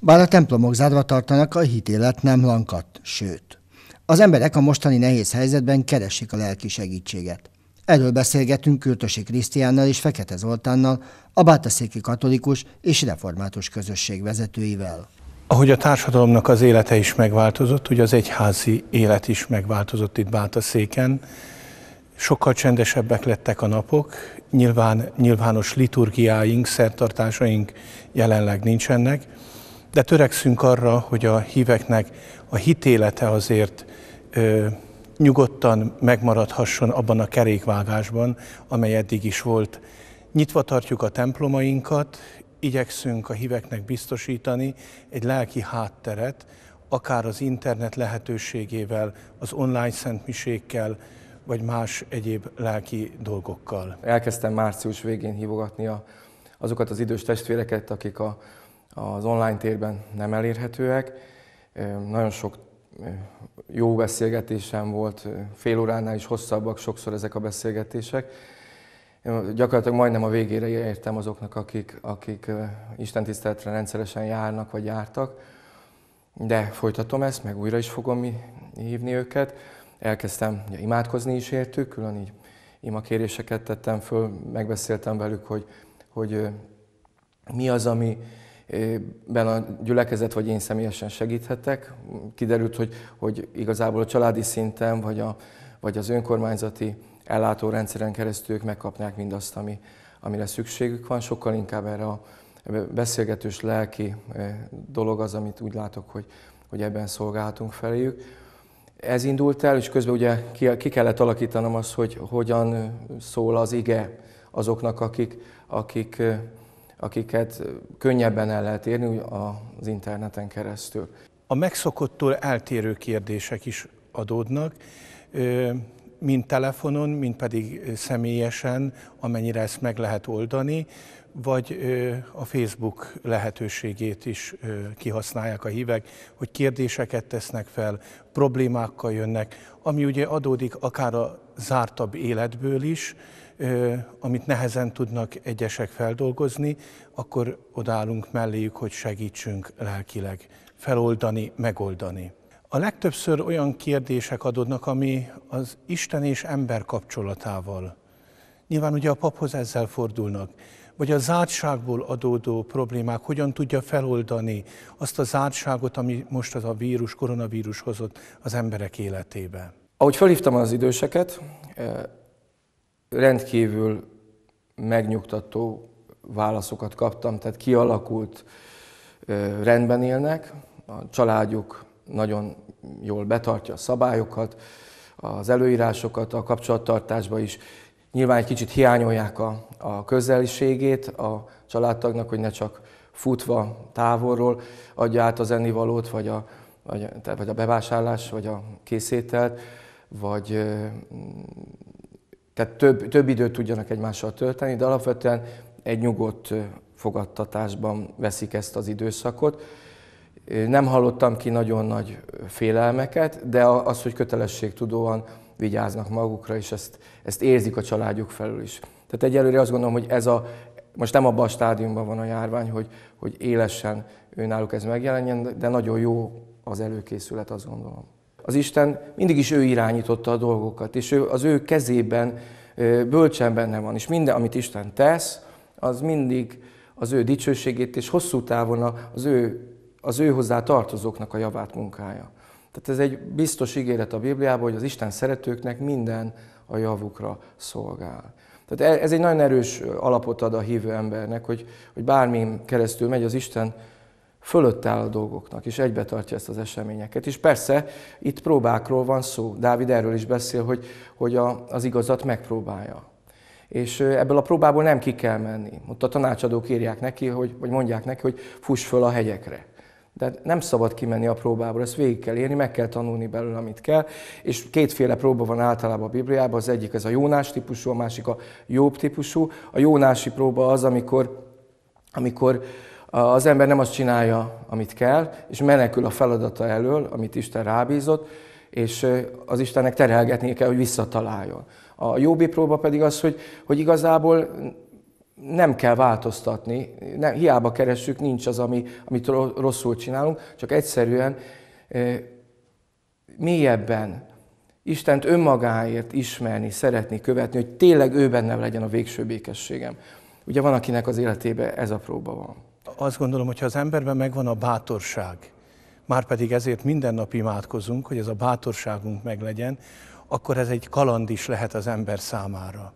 Bár a templomok zárva tartanak, a hitélet nem lankadt, sőt. Az emberek a mostani nehéz helyzetben keresik a lelki segítséget. Erről beszélgetünk Kürtösi Krisztiánnal és Fekete Zoltánnal, a Bátaszéki katolikus és református közösség vezetőivel. Ahogy a társadalomnak az élete is megváltozott, ugye az egyházi élet is megváltozott itt Bátaszéken, sokkal csendesebbek lettek a napok, nyilván nyilvános liturgiáink, szertartásaink jelenleg nincsenek, de törekszünk arra, hogy a híveknek a hitélete azért ö, nyugodtan megmaradhasson abban a kerékvágásban, amely eddig is volt. Nyitva tartjuk a templomainkat, igyekszünk a híveknek biztosítani egy lelki hátteret, akár az internet lehetőségével, az online szentmisékkel, vagy más egyéb lelki dolgokkal. Elkezdtem március végén hívogatni a, azokat az idős testvéreket, akik a az online térben nem elérhetőek. Nagyon sok jó beszélgetésem volt, fél óránál is hosszabbak sokszor ezek a beszélgetések. Én gyakorlatilag majdnem a végére értem azoknak, akik, akik istentiszteletre rendszeresen járnak vagy jártak, de folytatom ezt, meg újra is fogom hívni őket. Elkezdtem ugye, imádkozni is értük, külön így imakéréseket tettem föl, megbeszéltem velük, hogy, hogy mi az, ami, ben a gyülekezet vagy én személyesen segíthetek. Kiderült, hogy, hogy igazából a családi szinten vagy, a, vagy az önkormányzati ellátórendszeren keresztül ők megkapnák mindazt, ami, amire szükségük van. Sokkal inkább erre a beszélgetős lelki dolog az, amit úgy látok, hogy, hogy ebben szolgáltunk feléjük. Ez indult el, és közben ugye ki, ki kellett alakítanom azt, hogy hogyan szól az ige azoknak, akik, akik akiket könnyebben el lehet érni az interneten keresztül. A megszokottól eltérő kérdések is adódnak, mind telefonon, mind pedig személyesen, amennyire ezt meg lehet oldani, vagy a Facebook lehetőségét is kihasználják a hívek, hogy kérdéseket tesznek fel, problémákkal jönnek, ami ugye adódik akár a zártabb életből is, amit nehezen tudnak egyesek feldolgozni, akkor odállunk melléjük, hogy segítsünk lelkileg feloldani, megoldani. A legtöbbször olyan kérdések adódnak, ami az Isten és ember kapcsolatával. Nyilván ugye a paphoz ezzel fordulnak. Vagy a zártságból adódó problémák, hogyan tudja feloldani azt a zártságot, ami most az a vírus, koronavírus hozott az emberek életébe. Ahogy felhívtam az időseket, rendkívül megnyugtató válaszokat kaptam, tehát kialakult rendben élnek, a családjuk nagyon jól betartja a szabályokat, az előírásokat a kapcsolattartásba is. Nyilván egy kicsit hiányolják a, a közeliségét a családtagnak, hogy ne csak futva távolról adja át az ennivalót, vagy a, vagy, vagy a bevásárlás, vagy a készételt, vagy tehát több, több időt tudjanak egymással tölteni, de alapvetően egy nyugodt fogadtatásban veszik ezt az időszakot. Nem hallottam ki nagyon nagy félelmeket, de az, hogy kötelességtudóan vigyáznak magukra, és ezt, ezt érzik a családjuk felül is. Tehát egyelőre azt gondolom, hogy ez a, most nem abban a stádiumban van a járvány, hogy, hogy élesen náluk ez megjelenjen, de nagyon jó az előkészület, azt gondolom az Isten mindig is ő irányította a dolgokat, és ő, az ő kezében bölcsen benne van, és minden, amit Isten tesz, az mindig az ő dicsőségét, és hosszú távon az ő, az ő hozzá tartozóknak a javát munkája. Tehát ez egy biztos ígéret a Bibliában, hogy az Isten szeretőknek minden a javukra szolgál. Tehát e- ez egy nagyon erős alapot ad a hívő embernek, hogy, hogy bármi keresztül megy az Isten, fölött áll a dolgoknak, és egybe tartja ezt az eseményeket. És persze itt próbákról van szó. Dávid erről is beszél, hogy, hogy a, az igazat megpróbálja. És ebből a próbából nem ki kell menni. Ott a tanácsadók írják neki, hogy, vagy mondják neki, hogy fuss föl a hegyekre. De nem szabad kimenni a próbából, ezt végig kell érni, meg kell tanulni belőle, amit kell. És kétféle próba van általában a Bibliában, az egyik ez a Jónás típusú, a másik a Jobb típusú. A Jónási próba az, amikor, amikor az ember nem azt csinálja, amit kell, és menekül a feladata elől, amit Isten rábízott, és az Istennek terelgetnie kell, hogy visszataláljon. A jóbi próba pedig az, hogy, hogy igazából nem kell változtatni, nem, hiába keressük, nincs az, ami, amit rosszul csinálunk, csak egyszerűen mélyebben Istent önmagáért ismerni, szeretni, követni, hogy tényleg ő benne legyen a végső békességem. Ugye van, akinek az életében ez a próba van azt gondolom, hogy ha az emberben megvan a bátorság, már pedig ezért minden nap imádkozunk, hogy ez a bátorságunk meglegyen, akkor ez egy kaland is lehet az ember számára.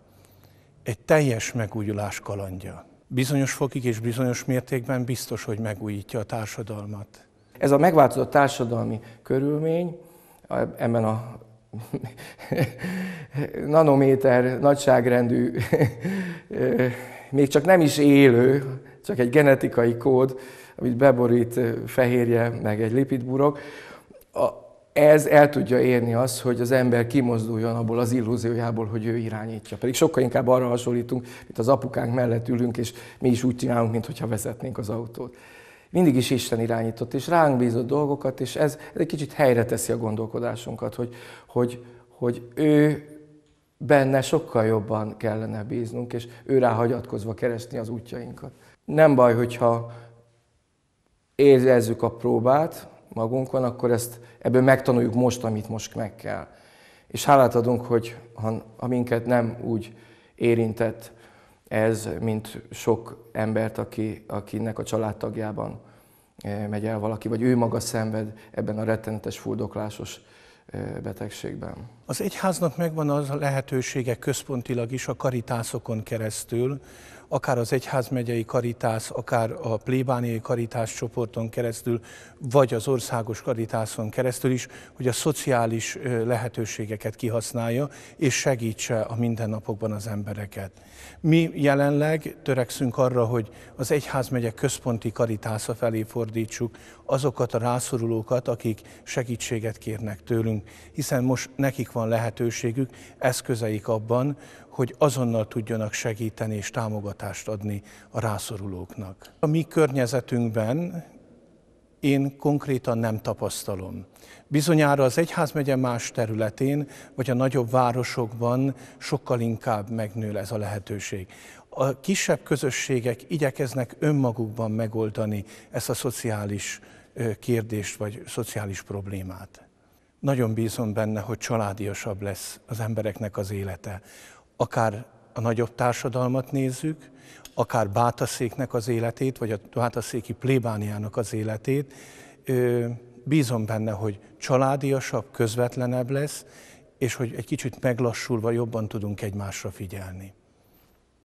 Egy teljes megújulás kalandja. Bizonyos fokig és bizonyos mértékben biztos, hogy megújítja a társadalmat. Ez a megváltozott társadalmi körülmény ebben a nanométer nagyságrendű még csak nem is élő, csak egy genetikai kód, amit beborít fehérje, meg egy lipidburok, a, ez el tudja érni azt, hogy az ember kimozduljon abból az illúziójából, hogy ő irányítja. Pedig sokkal inkább arra hasonlítunk, mint az apukánk mellett ülünk, és mi is úgy csinálunk, mintha vezetnénk az autót. Mindig is Isten irányított, és ránk bízott dolgokat, és ez, ez egy kicsit helyre teszi a gondolkodásunkat, hogy, hogy, hogy ő benne sokkal jobban kellene bíznunk, és őrá hagyatkozva keresni az útjainkat. Nem baj, hogyha érezzük a próbát magunkon, akkor ezt ebből megtanuljuk most, amit most meg kell. És hálát adunk, hogy ha, ha minket nem úgy érintett ez, mint sok embert, aki, akinek a családtagjában eh, megy el valaki, vagy ő maga szenved ebben a rettenetes, fuldoklásos betegségben. Az egyháznak megvan az a lehetősége központilag is a karitászokon keresztül, akár az Egyházmegyei Karitás, akár a plébániai karitás csoporton keresztül, vagy az országos karitáson keresztül is, hogy a szociális lehetőségeket kihasználja, és segítse a mindennapokban az embereket. Mi jelenleg törekszünk arra, hogy az egyházmegyek központi karitásza felé fordítsuk azokat a rászorulókat, akik segítséget kérnek tőlünk, hiszen most nekik van lehetőségük, eszközeik abban, hogy azonnal tudjanak segíteni és támogatást adni a rászorulóknak. A mi környezetünkben én konkrétan nem tapasztalom. Bizonyára az egyházmegye más területén, vagy a nagyobb városokban sokkal inkább megnő ez a lehetőség. A kisebb közösségek igyekeznek önmagukban megoldani ezt a szociális kérdést, vagy szociális problémát. Nagyon bízom benne, hogy családiasabb lesz az embereknek az élete, akár a nagyobb társadalmat nézzük, akár Bátaszéknek az életét, vagy a Bátaszéki plébániának az életét, bízom benne, hogy családiasabb, közvetlenebb lesz, és hogy egy kicsit meglassulva jobban tudunk egymásra figyelni.